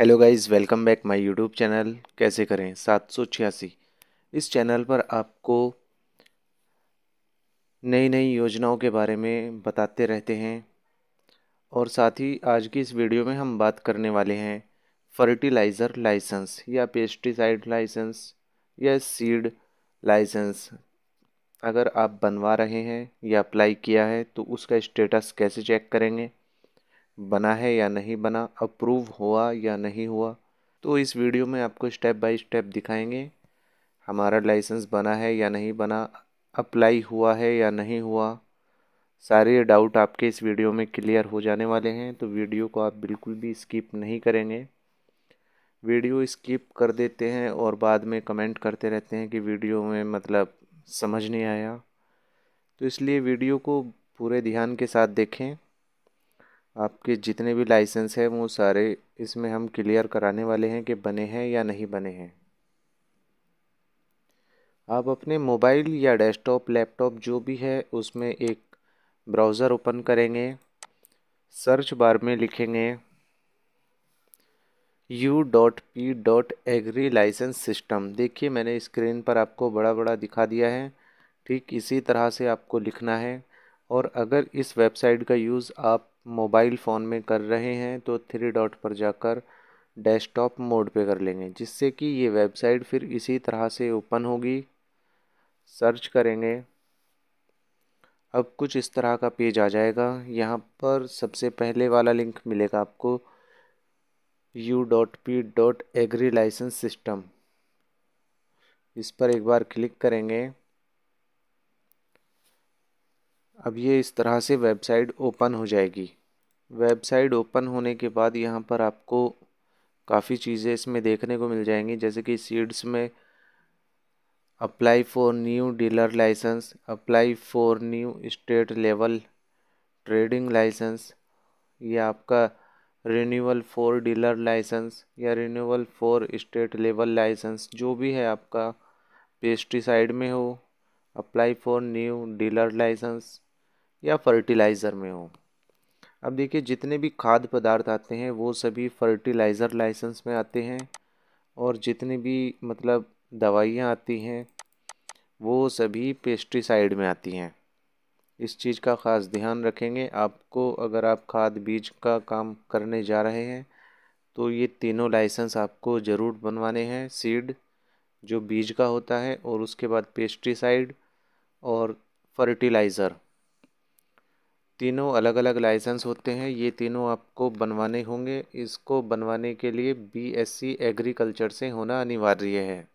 hello guys welcome back my YouTube channel कैसे करें सात सौ छियासी इस चैनल पर आपको नई नई योजनाओं के बारे में बताते रहते हैं और साथ ही आज की इस वीडियो में हम बात करने वाले हैं फर्टिलाइज़र लाइसेंस या पेस्टिसाइड लाइसेंस या सीड लाइसेंस अगर आप बनवा रहे हैं या अप्लाई किया है तो उसका स्टेटस कैसे चेक करेंगे बना है या नहीं बना अप्रूव हुआ या नहीं हुआ तो इस वीडियो में आपको स्टेप बाय स्टेप दिखाएंगे हमारा लाइसेंस बना है या नहीं बना अप्लाई हुआ है या नहीं हुआ सारे डाउट आपके इस वीडियो में क्लियर हो जाने वाले हैं तो वीडियो को आप बिल्कुल भी स्किप नहीं करेंगे वीडियो स्किप कर देते हैं और बाद में कमेंट करते रहते हैं कि वीडियो में मतलब समझ नहीं आया तो इसलिए वीडियो को पूरे ध्यान के साथ देखें आपके जितने भी लाइसेंस हैं वो सारे इसमें हम क्लियर कराने वाले हैं कि बने हैं या नहीं बने हैं आप अपने मोबाइल या डेस्कटॉप लैपटॉप जो भी है उसमें एक ब्राउज़र ओपन करेंगे सर्च बार में लिखेंगे U dot P dot agri licence system देखिए मैंने स्क्रीन पर आपको बड़ा बड़ा दिखा दिया है ठीक इसी तरह से आपको लिखना है और अगर इस वेबसाइट का यूज़ आप मोबाइल फ़ोन में कर रहे हैं तो थ्री डॉट पर जाकर डेस्कटॉप मोड पे कर लेंगे जिससे कि ये वेबसाइट फिर इसी तरह से ओपन होगी सर्च करेंगे अब कुछ इस तरह का पेज आ जाएगा यहाँ पर सबसे पहले वाला लिंक मिलेगा आपको U dot P dot agri licence system इस पर एक बार क्लिक करेंगे अब ये इस तरह से वेबसाइट ओपन हो जाएगी वेबसाइट ओपन होने के बाद यहाँ पर आपको काफ़ी चीज़ें इसमें देखने को मिल जाएंगी जैसे कि सीड्स में apply for new dealer licence apply for new state level trading licence या आपका रिन्यूअल फॉर डीलर लाइसेंस या renewal for state level licence जो भी है आपका पेस्टिसाइड में हो apply for new dealer licence या फर्टिलाइज़र में हो अब देखिए जितने भी खाद्य पदार्थ आते हैं वो सभी फर्टिलाइज़र लाइसेंस में आते हैं और जितने भी मतलब दवाइयाँ आती हैं वो सभी पेस्टिसाइड में आती हैं इस चीज़ का ख़ास ध्यान रखेंगे आपको अगर आप खाद बीज का काम करने जा रहे हैं तो ये तीनों लाइसेंस आपको ज़रूर बनवाने हैं सीड जो बीज का होता है और उसके बाद पेस्टिसाइड और फर्टिलाइज़र तीनों अलग अलग लाइसेंस होते हैं ये तीनों आपको बनवाने होंगे इसको बनवाने के लिए बीएससी एग्रीकल्चर से होना अनिवार्य है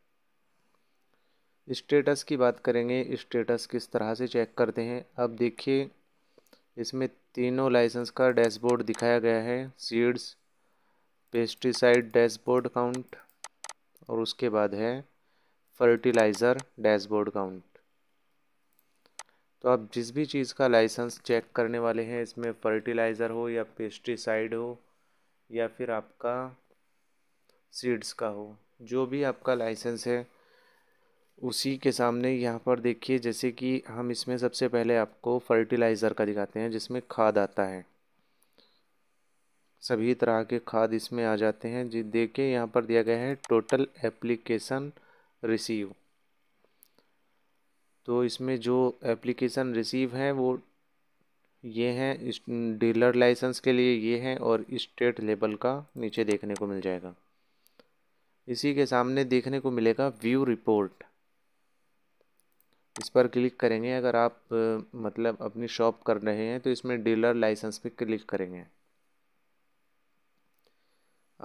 स्टेटस की बात करेंगे स्टेटस किस तरह से चेक करते हैं अब देखिए इसमें तीनों लाइसेंस का डैशबोर्ड दिखाया गया है सीड्स पेस्टिसाइड डैशबोर्ड काउंट और उसके बाद है फर्टिलाइज़र डैशबोर्ड काउंट तो आप जिस भी चीज़ का लाइसेंस चेक करने वाले हैं इसमें फर्टिलाइज़र हो या पेस्टिसाइड हो या फिर आपका सीड्स का हो जो भी आपका लाइसेंस है उसी के सामने यहाँ पर देखिए जैसे कि हम इसमें सबसे पहले आपको फर्टिलाइज़र का दिखाते हैं जिसमें खाद आता है सभी तरह के खाद इसमें आ जाते हैं जी देखिए यहाँ पर दिया गया है टोटल एप्लीकेशन रिसीव तो इसमें जो एप्लीकेशन रिसीव हैं वो ये हैं डीलर लाइसेंस के लिए ये हैं और स्टेट लेवल का नीचे देखने को मिल जाएगा इसी के सामने देखने को मिलेगा व्यू रिपोर्ट इस पर क्लिक करेंगे अगर आप मतलब अपनी शॉप कर रहे हैं तो इसमें डीलर लाइसेंस पे क्लिक करेंगे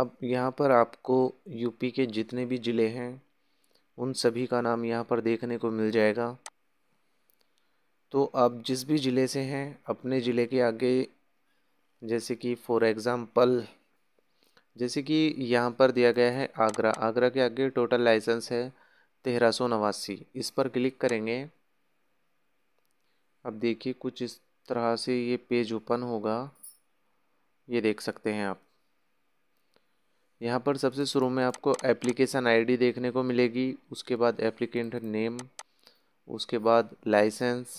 अब यहाँ पर आपको यूपी के जितने भी ज़िले हैं उन सभी का नाम यहाँ पर देखने को मिल जाएगा तो आप जिस भी ज़िले से हैं अपने ज़िले के आगे जैसे कि फॉर एग्ज़ाम्पल जैसे कि यहाँ पर दिया गया है आगरा आगरा के आगे टोटल लाइसेंस है तेरह सौ नवासी इस पर क्लिक करेंगे अब देखिए कुछ इस तरह से ये पेज ओपन होगा ये देख सकते हैं आप यहाँ पर सबसे शुरू में आपको एप्लीकेशन आईडी देखने को मिलेगी उसके बाद एप्लीकेंट नेम उसके बाद लाइसेंस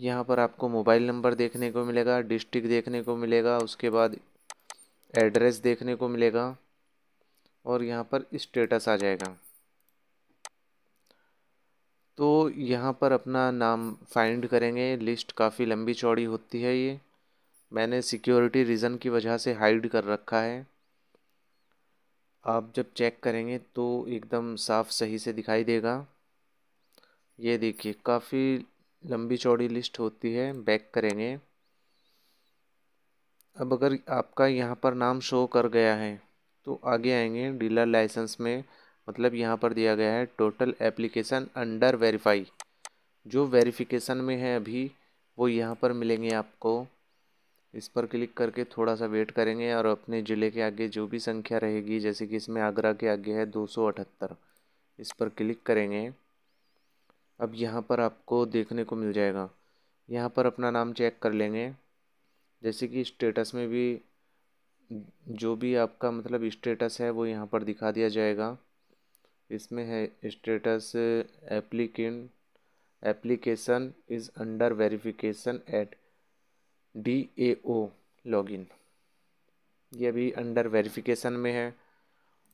यहाँ पर आपको मोबाइल नंबर देखने को मिलेगा डिस्ट्रिक्ट देखने को मिलेगा उसके बाद एड्रेस देखने को मिलेगा और यहाँ पर स्टेटस आ जाएगा तो यहाँ पर अपना नाम फाइंड करेंगे लिस्ट काफ़ी लंबी चौड़ी होती है ये मैंने सिक्योरिटी रीज़न की वजह से हाइड कर रखा है आप जब चेक करेंगे तो एकदम साफ सही से दिखाई देगा ये देखिए काफ़ी लंबी चौड़ी लिस्ट होती है बैक करेंगे अब अगर आपका यहाँ पर नाम शो कर गया है तो आगे आएंगे डीलर लाइसेंस में मतलब यहाँ पर दिया गया है टोटल एप्लीकेशन अंडर वेरीफाई जो वेरिफिकेशन में है अभी वो यहाँ पर मिलेंगे आपको इस पर क्लिक करके थोड़ा सा वेट करेंगे और अपने ज़िले के आगे जो भी संख्या रहेगी जैसे कि इसमें आगरा के आगे है दो इस पर क्लिक करेंगे अब यहाँ पर आपको देखने को मिल जाएगा यहाँ पर अपना नाम चेक कर लेंगे जैसे कि स्टेटस में भी जो भी आपका मतलब स्टेटस है वो यहाँ पर दिखा दिया जाएगा इसमें है status applicant application is under verification at D A O login ये अभी अंडर वेरिफिकेशन में है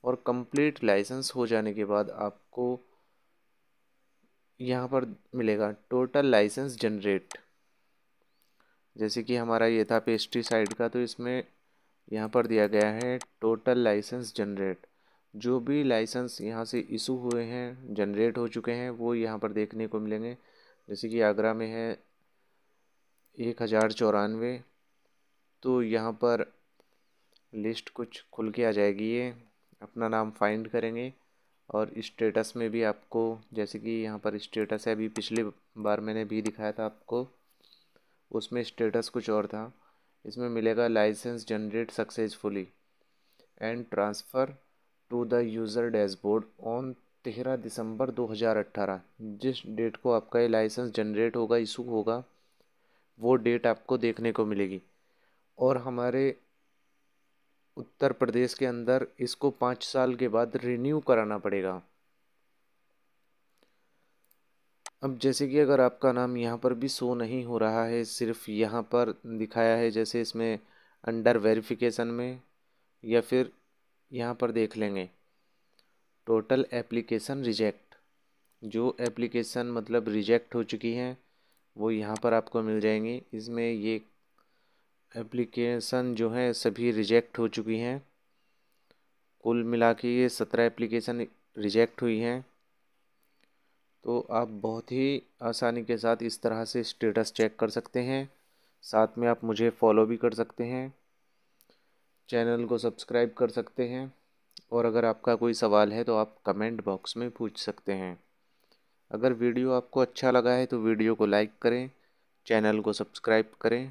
और कंप्लीट लाइसेंस हो जाने के बाद आपको यहाँ पर मिलेगा टोटल लाइसेंस जनरेट जैसे कि हमारा ये था पेस्टिसाइड का तो इसमें यहाँ पर दिया गया है टोटल लाइसेंस जनरेट जो भी लाइसेंस यहाँ से इशू हुए हैं जनरेट हो चुके हैं वो यहाँ पर देखने को मिलेंगे जैसे कि आगरा में है एक हज़ार चौरानवे तो यहाँ पर लिस्ट कुछ खुल के आ जाएगी ये अपना नाम फाइंड करेंगे और स्टेटस में भी आपको जैसे कि यहाँ पर स्टेटस है अभी पिछली बार मैंने भी दिखाया था आपको उसमें स्टेटस कुछ और था इसमें मिलेगा licence generate successfully and transfer to the user dashboard on तेरह दिसंबर 2018 जिस डेट को आपका ये लाइसेंस जनरेट होगा इशू होगा वो डेट आपको देखने को मिलेगी और हमारे उत्तर प्रदेश के अंदर इसको पाँच साल के बाद रिन्यू कराना पड़ेगा अब जैसे कि अगर आपका नाम यहाँ पर भी शो नहीं हो रहा है सिर्फ यहाँ पर दिखाया है जैसे इसमें अंडर वेरिफिकेशन में या फिर यहाँ पर देख लेंगे टोटल एप्लीकेशन रिजेक्ट जो एप्लीकेशन मतलब रिजेक्ट हो चुकी हैं वो यहाँ पर आपको मिल जाएंगी इसमें ये एप्लीकेशन जो है सभी रिजेक्ट हो चुकी हैं कुल मिला के ये सत्रह एप्लीकेशन रिजेक्ट हुई हैं तो आप बहुत ही आसानी के साथ इस तरह से स्टेटस चेक कर सकते हैं साथ में आप मुझे फॉलो भी कर सकते हैं चैनल को सब्सक्राइब कर सकते हैं और अगर आपका कोई सवाल है तो आप कमेंट बॉक्स में पूछ सकते हैं अगर वीडियो आपको अच्छा लगा है तो वीडियो को लाइक करें चैनल को सब्सक्राइब करें